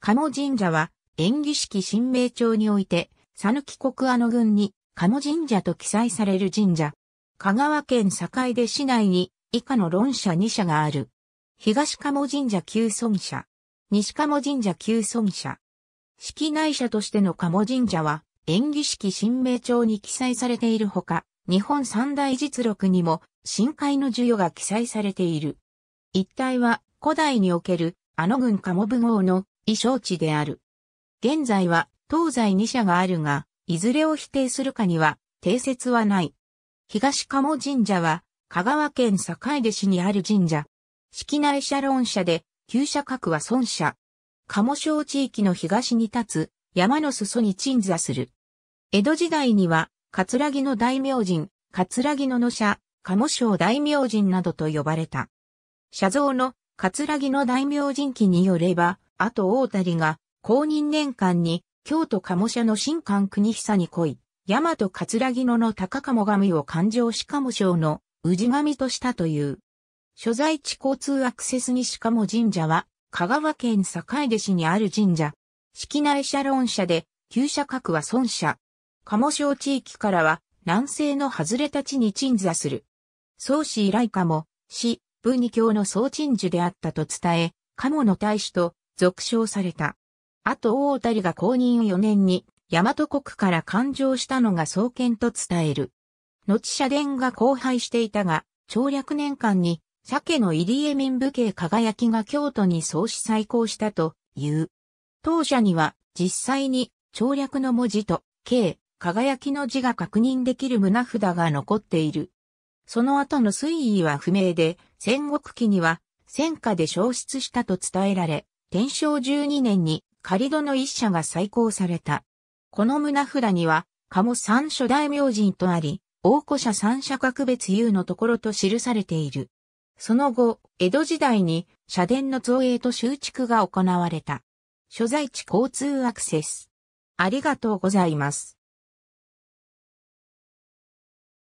鴨神社は、縁起式神明帳において、佐抜国あの郡に、鴨神社と記載される神社。香川県境出市内に、以下の論社2社がある。東鴨神社旧村社。西鴨神社旧村社。式内社としての鴨神社は、縁起式神明帳に記載されているほか、日本三大実録にも、深海の授与が記載されている。一帯は、古代における、あの郡鴨部号の異承知である。現在は東西2社があるが、いずれを否定するかには定説はない。東鴨神社は香川県坂出市にある神社。式内社論社で、旧社格は孫社。鴨省地域の東に立つ山の裾に鎮座する。江戸時代には、葛城の大名人、葛城の野社、鴨省大名人などと呼ばれた。社像の葛城の大名人記によれば、あと大谷が、公認年間に、京都鴨社の新館国久に来い、大和桂木野の高鴨神を勘定しかも省の氏神としたという。所在地交通アクセスにしかも神社は、香川県坂出市にある神社。式内社論社で、旧社格は孫社。鴨省地域からは、南西の外れた地に鎮座する。宗氏以来かも、市、文二教の総鎮守であったと伝え、鴨の大使と続称された。あと大谷が公認4年に、大和国から勘定したのが創建と伝える。後社殿が荒廃していたが、長略年間に、鮭の入江民武家輝きが京都に創始再興したという。当社には、実際に、長略の文字と、K、輝きの字が確認できる胸札が残っている。その後の推移は不明で、戦国期には、戦火で消失したと伝えられ、天正12年に仮戸の一社が再興された。この胸札には、鴨三諸大明神とあり、大古社三社格別有のところと記されている。その後、江戸時代に社殿の造営と修築が行われた。所在地交通アクセス。ありがとうございます。